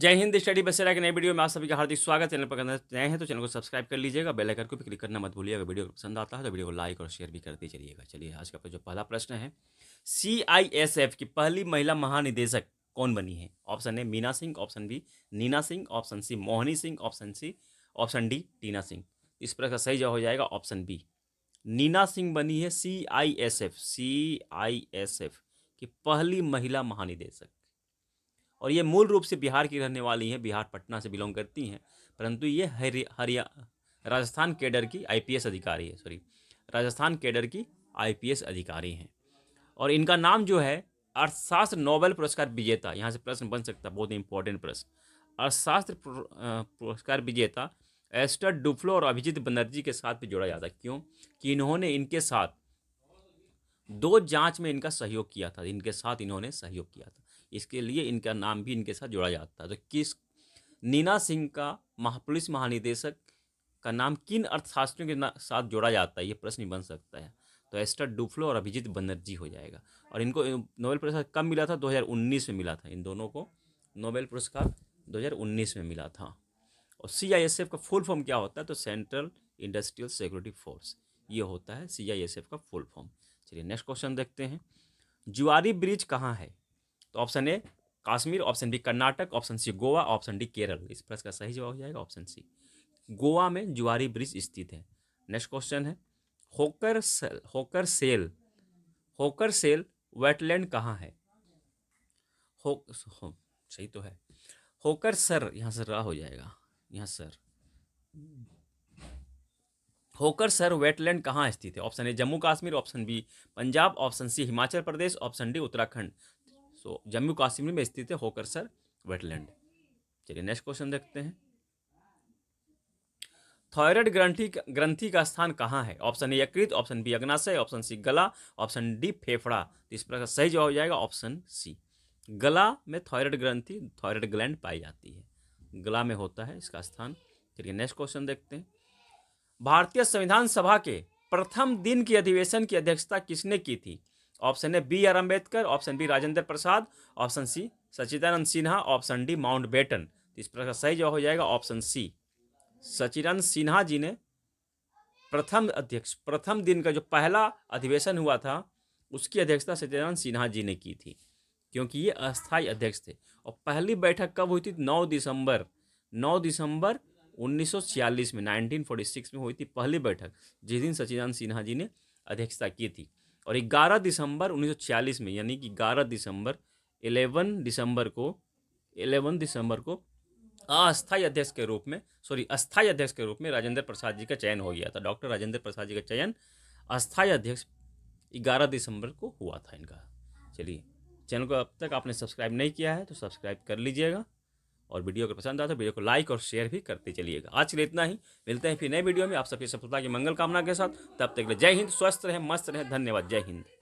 जय हिंद स्टडी बसेरा के नए वीडियो में आप सभी का हार्दिक स्वागत चैनल पर करना नए हैं तो चैनल को सब्सक्राइब कर लीजिएगा बेल आइकन को भी क्लिक करना मत भूलिएगा वीडियो पसंद आता है तो वीडियो को लाइक और शेयर भी करते चलिएगा चलिए आज का जो पहला प्रश्न है एफ की पहली महिला महानिदेशक कौन बनी है option A Meena Singh option B Neena Singh option C Mohini Singh option C option D Tina Singh इस प्रकार का सही जवाब हो जाएगा ऑप्शन बी नीना सिंह बनी है C I S F C I S F की पहली महिला महानिदेशक और ये मूल रूप से बिहार की रहने वाली हैं बिहार पटना से बिलोंग करती हैं परंतु ये हरिया राजस्थान केडर की आईपीएस अधिकारी है सॉरी राजस्थान केडर की आईपीएस अधिकारी हैं और इनका नाम जो है अर्थशास्त्र नोबेल पुरस्कार विजेता यहाँ से प्रश्न बन सकता है बहुत इंपॉर्टेंट प्रश्न अर्थशास्त्र पुरस्कार विजेता एस्टर डुफ्लो और अभिजीत बनर्जी के साथ भी जोड़ा जाता है क्यों कि इन्होंने इनके साथ दो जांच में इनका सहयोग किया था इनके साथ इन्होंने सहयोग किया था इसके लिए इनका नाम भी इनके साथ जोड़ा जाता है तो किस नीना सिंह का महा पुलिस महानिदेशक का नाम किन अर्थशास्त्रियों के साथ जोड़ा जाता है ये प्रश्न बन सकता है तो एस्टर डुफ्लो और अभिजीत बनर्जी हो जाएगा और इनको नोबेल पुरस्कार कब मिला था 2019 में मिला था इन दोनों को नोबेल पुरस्कार 2019 में मिला था और सी आई एस एफ का फुल फॉर्म क्या होता है तो सेंट्रल इंडस्ट्रियल सिक्योरिटी फोर्स ये होता है सी का फुल फॉर्म चलिए नेक्स्ट क्वेश्चन देखते हैं जुआरी ब्रिज कहाँ है तो option A Kashmir option B Karnataka option C Goa option D Kerala इस प्रश्न का सही जवाब हो जाएगा ऑप्शन सी गोवा में जुआरी ब्रिज स्थित है नेक्स्ट क्वेश्चन है होकर सेल होकर सेल होकर सेल वेटलैंड कहाँ है हो, हो सही तो है होकर सर यहाँ से रहा हो जाएगा यहाँ सर होकर सर वेटलैंड कहाँ स्थित है option A Jammu Kashmir option B Punjab option C Himachal Pradesh option D Uttarakhand so Jammu Kashmir में स्थित है होकर सर वेटलैंड चलिए नेक्स्ट क्वेश्चन देखते हैं थायराइड ग्रंथि ग्रंथि का स्थान कहाँ है ऑप्शन ए यकृत ऑप्शन बी अग्नाशय ऑप्शन सी गला ऑप्शन डी फेफड़ा तो इस प्रकार सही जवाब हो जाएगा ऑप्शन सी गला में थायराइड ग्रंथि थायराइड ग्लैंड पाई जाती है गला में होता है इसका स्थान चलिए नेक्स्ट क्वेश्चन देखते हैं भारतीय संविधान सभा के प्रथम दिन के अधिवेशन की अध्यक्षता किसने की थी option A B R Ambedkar option B Rajendra Prasad option C Sachidanand Sinha option D Mountbatten तो इस प्रकार सही जवाब हो जाएगा ऑप्शन सी सचिदानंद सिन्हा जी ने प्रथम अध्यक्ष प्रथम दिन का जो पहला अधिवेशन हुआ था उसकी अध्यक्षता सचिदानंद सिन्हा जी ने की थी क्योंकि ये अस्थायी अध्यक्ष थे और पहली बैठक कब हुई थी नौ दिसंबर नौ दिसंबर 1946 में 1946 में हुई थी पहली बैठक जिस दिन सचिदानंद सिन्हा जी ने अध्यक्षता की थी और 11 दिसंबर 1946 में यानी कि 11 दिसंबर 11 दिसंबर को 11 दिसंबर को अस्थायी अध्यक्ष के रूप में सॉरी अस्थायी अध्यक्ष के रूप में राजेंद्र प्रसाद जी का चयन हो गया था डॉक्टर राजेंद्र प्रसाद जी का चयन अस्थायी अध्यक्ष 11 दिसंबर को हुआ था इनका चलिए चैनल को अब तक आपने सब्सक्राइब नहीं किया है तो सब्सक्राइब कर लीजिएगा और वीडियो अगर पसंद आए तो वीडियो को लाइक और शेयर भी करते चलिएगा आज के लिए इतना ही मिलते हैं फिर नए वीडियो में आप सबकी सफलता की मंगल कामना के साथ तब तक जय हिंद स्वस्थ रहें मस्त रहें धन्यवाद जय हिंद